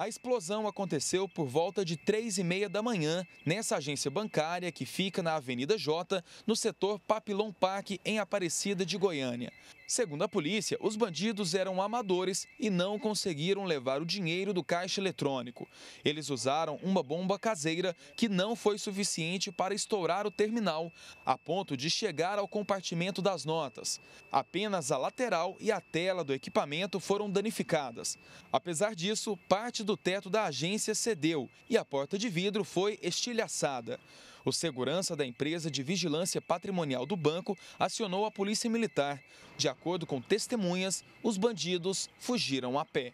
A explosão aconteceu por volta de 3 e meia da manhã, nessa agência bancária que fica na Avenida J, no setor Papilon Parque, em Aparecida de Goiânia. Segundo a polícia, os bandidos eram amadores e não conseguiram levar o dinheiro do caixa eletrônico. Eles usaram uma bomba caseira que não foi suficiente para estourar o terminal, a ponto de chegar ao compartimento das notas. Apenas a lateral e a tela do equipamento foram danificadas. Apesar disso, parte do teto da agência cedeu e a porta de vidro foi estilhaçada. O segurança da empresa de vigilância patrimonial do banco acionou a polícia militar. De acordo com testemunhas, os bandidos fugiram a pé.